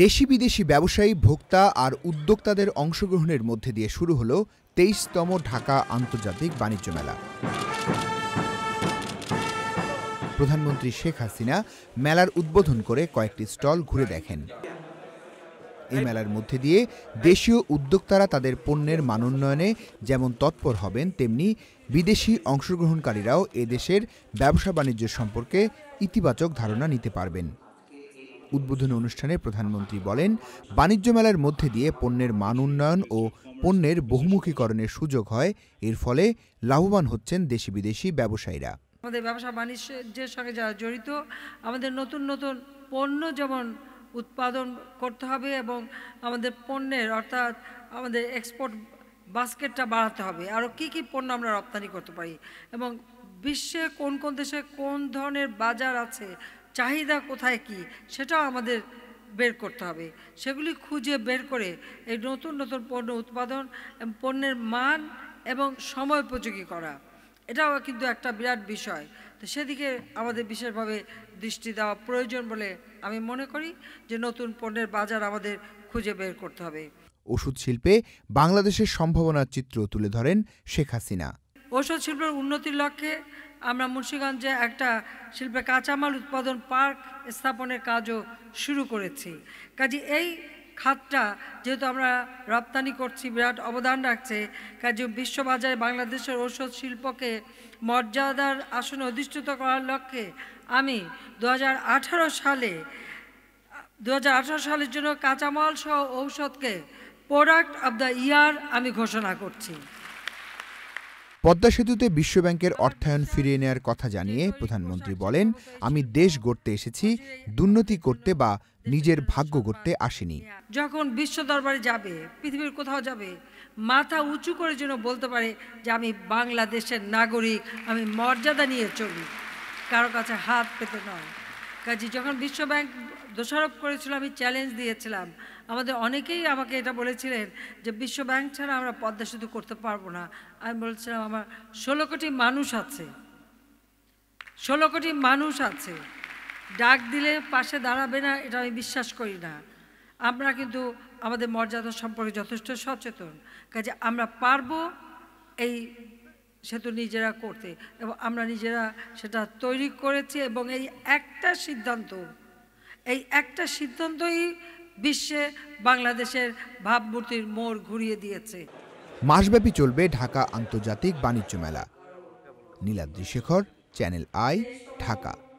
দেশি বিদেশি ব্যবসায়ী ভোক্তা আর উদ্যোক্তাদের অংশগ্রহণের মধ্যে দিয়ে শুরু হলো তেইশতম ঢাকা আন্তর্জাতিক বাণিজ্য মেলা প্রধানমন্ত্রী শেখ হাসিনা মেলার উদ্বোধন করে কয়েকটি স্টল ঘুরে দেখেন এই মেলার মধ্যে দিয়ে দেশীয় উদ্যোক্তারা তাদের পণ্যের মানোন্নয়নে যেমন তৎপর হবেন তেমনি বিদেশি অংশগ্রহণকারীরাও এদেশের ব্যবসা বাণিজ্য সম্পর্কে ইতিবাচক ধারণা নিতে পারবেন উদ্বোধনী অনুষ্ঠানে প্রধানমন্ত্রী বলেন বাণিজ্য মেলার মধ্যে দিয়ে পণ্যের মান উন্নয়ন ও পণ্যের বহুমুখীকরণের সুযোগ হয় এর ফলে লাভবান হচ্ছেন দেশি বিদেশি ব্যবসায়ীরা আমাদের ব্যবসা বাণিজ্যের সঙ্গে যারা জড়িত আমাদের নতুন নতুন পণ্য যেমন উৎপাদন করতে হবে এবং আমাদের পণ্যের অর্থাৎ আমাদের এক্সপোর্ট বাস্কেটটা বাড়াতে হবে আরও কি কি পণ্য আমরা রপ্তানি করতে পারি এবং বিশ্বে কোন কোন দেশে কোন ধরনের বাজার আছে চাহিদা কোথায় কি সেটাও আমাদের বের করতে হবে সেগুলি খুঁজে বের করে এই নতুন নতুন পণ্য উৎপাদন পণ্যের মান এবং সময় উপযোগী করা এটাও কিন্তু একটা বিরাট বিষয় তো সেদিকে আমাদের বিশেষভাবে দৃষ্টি দেওয়া প্রয়োজন বলে আমি মনে করি যে নতুন পণ্যের বাজার আমাদের খুঁজে বের করতে হবে ওষুধ শিল্পে বাংলাদেশের সম্ভাবনার চিত্র তুলে ধরেন শেখ হাসিনা ওষুধ শিল্পের উন্নতির লক্ষ্যে আমরা মুন্সিগঞ্জে একটা শিল্পে কাঁচামাল উৎপাদন পার্ক স্থাপনের কাজও শুরু করেছি কাজে এই খাতটা যেহেতু আমরা রপ্তানি করছি বিরাট অবদান রাখছে কাজে বিশ্ববাজারে বাংলাদেশের ঔষধ শিল্পকে মর্যাদার আসনে অধিষ্ঠিত করার লক্ষ্যে আমি দু সালে দু সালের জন্য কাঁচামাল সহ ঔষধকে প্রোডাক্ট অব দ্য ইয়ার আমি ঘোষণা করছি পদ্মা সেতুতে বিশ্বব্যাংকের অর্থায়ন ফিরিয়ে নেয়ার কথা জানিয়ে প্রধানমন্ত্রী বলেন আমি দেশ গড়তে এসেছি দুর্নীতি করতে বা নিজের ভাগ্য গড়তে আসেনি যখন বিশ্ব দরবারে যাবে পৃথিবীর কোথাও যাবে মাথা উঁচু করে যেন বলতে পারে যে আমি বাংলাদেশের নাগরিক আমি মর্যাদা নিয়ে চলি কারো কাছে হাত পেতে নয় কাজে যখন বিশ্বব্যাংক দোষারোপ করেছিল আমি চ্যালেঞ্জ দিয়েছিলাম আমাদের অনেকেই আমাকে এটা বলেছিলেন যে বিশ্বব্যাংক ছাড়া আমরা পদ্মা সেতু করতে পারবো না আমি বলেছিলাম আমার ষোলো কোটি মানুষ আছে ষোলো কোটি মানুষ আছে ডাক দিলে পাশে দাঁড়াবে না এটা আমি বিশ্বাস করি না আমরা কিন্তু আমাদের মর্যাদা সম্পর্কে যথেষ্ট সচেতন কাজে আমরা পারবো এই তো নিজেরা করতে এবং আমরা নিজেরা সেটা তৈরি করেছি এবং এই একটা সিদ্ধান্ত এই একটা সিদ্ধান্তই বিশ্বে বাংলাদেশের ভাবমূর্তির মোড় ঘুরিয়ে দিয়েছে মাসব্যাপী চলবে ঢাকা আন্তর্জাতিক বাণিজ্য মেলা নীলাদ্রি শেখর চ্যানেল আই ঢাকা